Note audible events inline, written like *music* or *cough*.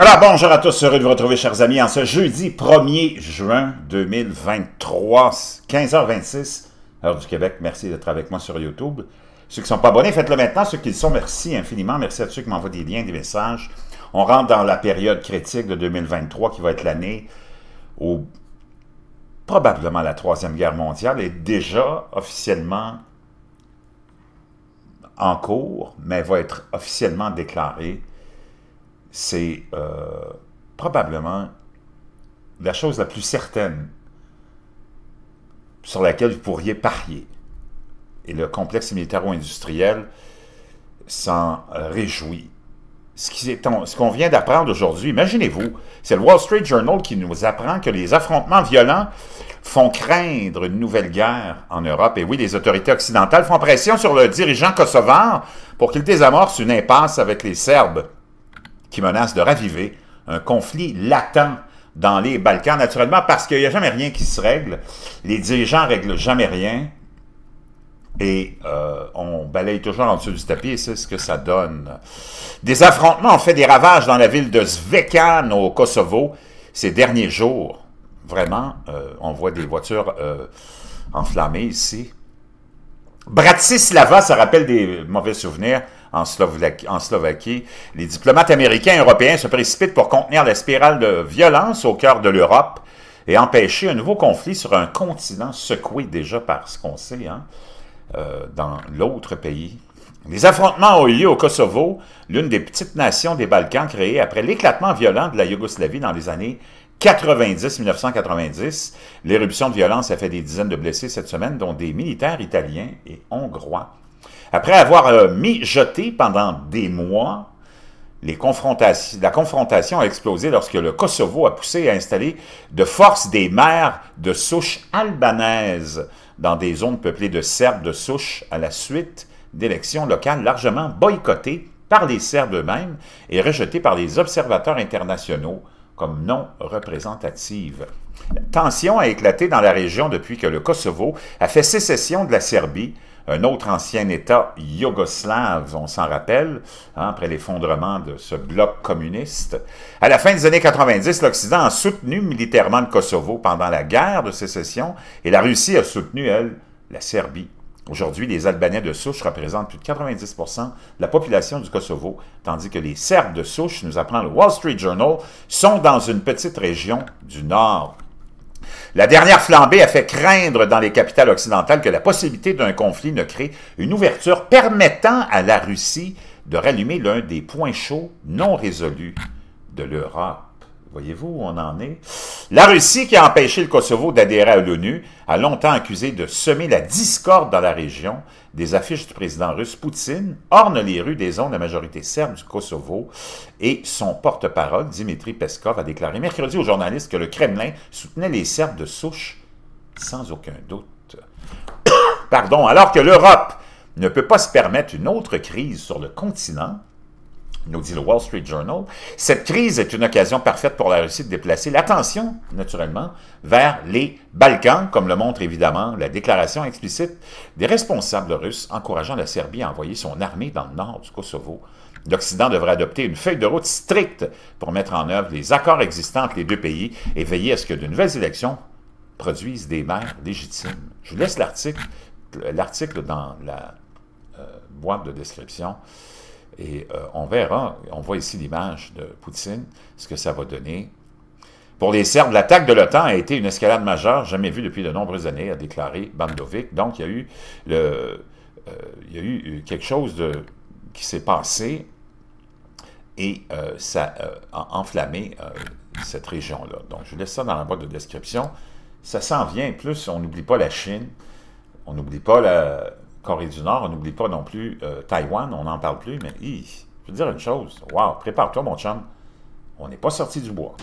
Alors bonjour à tous, heureux de vous retrouver chers amis en ce jeudi 1er juin 2023, 15h26, heure du Québec. Merci d'être avec moi sur YouTube. Ceux qui ne sont pas abonnés, faites-le maintenant. Ceux qui le sont, merci infiniment. Merci à ceux qui m'envoient des liens, des messages. On rentre dans la période critique de 2023 qui va être l'année où probablement la Troisième Guerre mondiale est déjà officiellement en cours, mais va être officiellement déclarée c'est euh, probablement la chose la plus certaine sur laquelle vous pourriez parier. Et le complexe militaro-industriel s'en réjouit. Ce qu'on vient d'apprendre aujourd'hui, imaginez-vous, c'est le Wall Street Journal qui nous apprend que les affrontements violents font craindre une nouvelle guerre en Europe. Et oui, les autorités occidentales font pression sur le dirigeant kosovar pour qu'il désamorce une impasse avec les Serbes qui menace de raviver un conflit latent dans les Balkans, naturellement, parce qu'il n'y a jamais rien qui se règle. Les dirigeants ne règlent jamais rien. Et euh, on balaye toujours en dessous du tapis, et c'est ce que ça donne. Des affrontements ont fait des ravages dans la ville de Zvekan, au Kosovo, ces derniers jours. Vraiment, euh, on voit des voitures euh, enflammées ici. Bratislava, ça rappelle des mauvais souvenirs en, Slovaquie, Les diplomates américains et européens se précipitent pour contenir la spirale de violence au cœur de l'Europe et empêcher un nouveau conflit sur un continent secoué déjà par ce qu'on sait hein, euh, dans l'autre pays. Les affrontements ont eu lieu au Kosovo, l'une des petites nations des Balkans créée après l'éclatement violent de la Yougoslavie dans les années 90-1990. L'éruption de violence a fait des dizaines de blessés cette semaine, dont des militaires italiens et hongrois. Après avoir euh, mijoté pendant des mois, la confrontation a explosé lorsque le Kosovo a poussé à installer de force des maires de souche albanaises dans des zones peuplées de Serbes de souche à la suite d'élections locales largement boycottées par les Serbes eux-mêmes et rejetées par les observateurs internationaux comme non représentative. tension a éclaté dans la région depuis que le Kosovo a fait sécession de la Serbie, un autre ancien État yougoslave, on s'en rappelle, hein, après l'effondrement de ce bloc communiste. À la fin des années 90, l'Occident a soutenu militairement le Kosovo pendant la guerre de sécession et la Russie a soutenu, elle, la Serbie. Aujourd'hui, les Albanais de souche représentent plus de 90 de la population du Kosovo, tandis que les Serbes de souche, nous apprend le Wall Street Journal, sont dans une petite région du nord la dernière flambée a fait craindre dans les capitales occidentales que la possibilité d'un conflit ne crée une ouverture permettant à la Russie de rallumer l'un des points chauds non résolus de l'Europe. Voyez-vous où on en est? La Russie, qui a empêché le Kosovo d'adhérer à l'ONU, a longtemps accusé de semer la discorde dans la région. Des affiches du président russe Poutine ornent les rues des zones de majorité serbe du Kosovo et son porte-parole, Dimitri Peskov, a déclaré mercredi aux journalistes que le Kremlin soutenait les Serbes de souche sans aucun doute. *coughs* Pardon, alors que l'Europe ne peut pas se permettre une autre crise sur le continent, nous dit le Wall Street Journal, cette crise est une occasion parfaite pour la Russie de déplacer l'attention, naturellement, vers les Balkans, comme le montre évidemment la déclaration explicite des responsables russes encourageant la Serbie à envoyer son armée dans le nord du Kosovo. L'Occident devrait adopter une feuille de route stricte pour mettre en œuvre les accords existants entre les deux pays et veiller à ce que de nouvelles élections produisent des maires légitimes. Je vous laisse l'article dans la euh, boîte de description. Et euh, on verra, on voit ici l'image de Poutine, ce que ça va donner. Pour les Serbes, l'attaque de l'OTAN a été une escalade majeure jamais vue depuis de nombreuses années, a déclaré Bandovic. Donc, il y a eu, euh, euh, quelque chose qui s'est passé et ça a enflammé cette région-là. Donc, je laisse ça dans la boîte de description. Ça s'en vient. Plus, on n'oublie pas la Chine, on n'oublie pas la, Corée du Nord, on n'oublie pas non plus euh, Taïwan, on n'en parle plus, mais je veux dire une chose, wow, prépare-toi mon chum, on n'est pas sorti du bois.